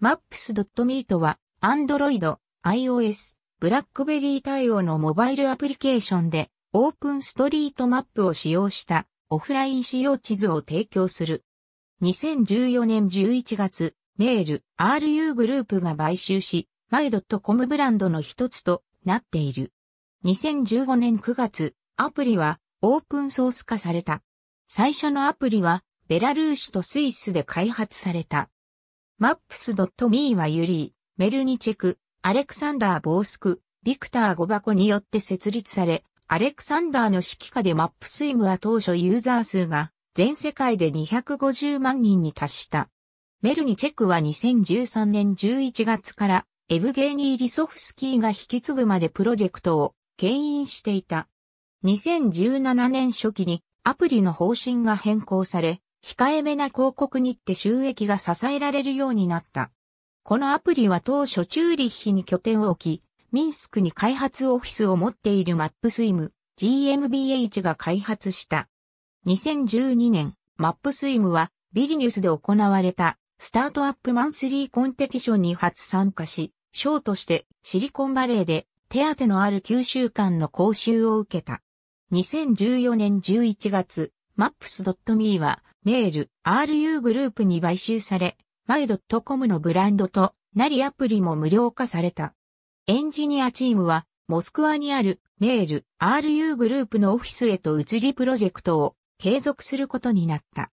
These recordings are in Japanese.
Maps.me とは、Android、iOS、BlackBerry 対応のモバイルアプリケーションで、オープンストリートマップを使用したオフライン使用地図を提供する。2014年11月、メール、RU グループが買収し、my.com ブランドの一つとなっている。2015年9月、アプリはオープンソース化された。最初のアプリは、ベラルーシとスイスで開発された。maps.me はユリー、メルニチェク、アレクサンダー・ボースク、ビクター・ゴバコによって設立され、アレクサンダーの指揮下でマップスイムは当初ユーザー数が全世界で250万人に達した。メルニチェクは2013年11月からエブゲーニー・リソフスキーが引き継ぐまでプロジェクトを牽引していた。2017年初期にアプリの方針が変更され、控えめな広告にって収益が支えられるようになった。このアプリは当初チューリッヒに拠点を置き、ミンスクに開発オフィスを持っているマップスイム GmbH が開発した。2012年、マップスイムはビリニュスで行われたスタートアップマンスリーコンペティションに初参加し、賞としてシリコンバレーで手当のある9週間の講習を受けた。2014年11月、maps.me はメール、RU グループに買収され、m y.com のブランドとなりアプリも無料化された。エンジニアチームは、モスクワにあるメール、RU グループのオフィスへと移りプロジェクトを継続することになった。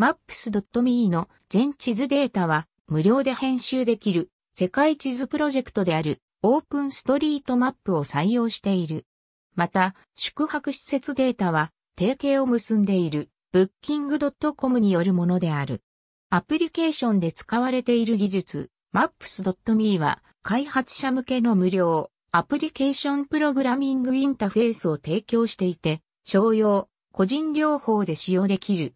maps.me の全地図データは無料で編集できる世界地図プロジェクトであるオープンストリートマップを採用している。また、宿泊施設データは提携を結んでいるブッキングドットコムによるものである。アプリケーションで使われている技術、maps.me は開発者向けの無料アプリケーションプログラミングインターフェースを提供していて、商用、個人療法で使用できる。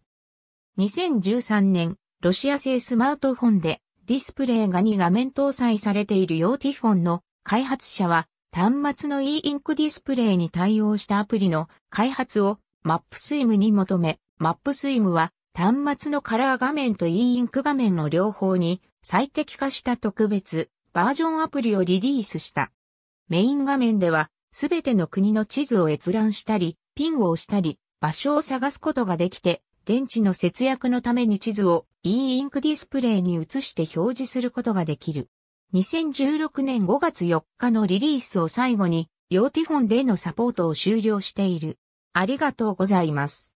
2013年、ロシア製スマートフォンでディスプレイが2画面搭載されている用ティフォンの開発者は端末の e インクディスプレイに対応したアプリの開発を MapSim に求めマップスイムは端末のカラー画面と e インク画面の両方に最適化した特別バージョンアプリをリリースした。メイン画面ではすべての国の地図を閲覧したり、ピンを押したり、場所を探すことができて、電池の節約のために地図を e インクディスプレイに移して表示することができる。2016年5月4日のリリースを最後に、用ティフォンでのサポートを終了している。ありがとうございます。